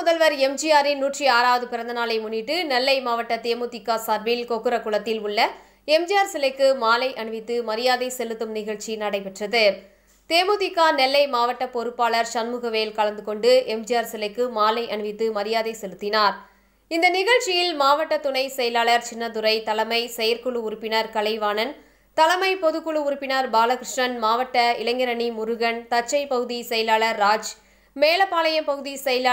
முதல்வர் எம்ஜிஆரின் நூற்றி ஆறாவது பிறந்தநாளை முன்னிட்டு நெல்லை மாவட்ட தேமுதிக சார்பில் கொக்குரகுளத்தில் உள்ள எம்ஜிஆர் சிலைக்கு மாலை அணிவித்து மரியாதை செலுத்தும் நிகழ்ச்சி நடைபெற்றது தேமுதிக நெல்லை மாவட்ட பொறுப்பாளர் சண்முகவேல் கலந்து கொண்டு எம்ஜிஆர் சிலைக்கு மாலை அணிவித்து மரியாதை செலுத்தினார் இந்த நிகழ்ச்சியில் மாவட்ட துணை செயலாளர் சின்னதுரை தலைமை செயற்குழு உறுப்பினர் கலைவாணன் தலைமை பொதுக்குழு உறுப்பினர் பாலகிருஷ்ணன் மாவட்ட இளைஞரணி முருகன் தச்சை பகுதி செயலாளர் ராஜ் மேலப்பாளையம் பகுதி செயலாளர்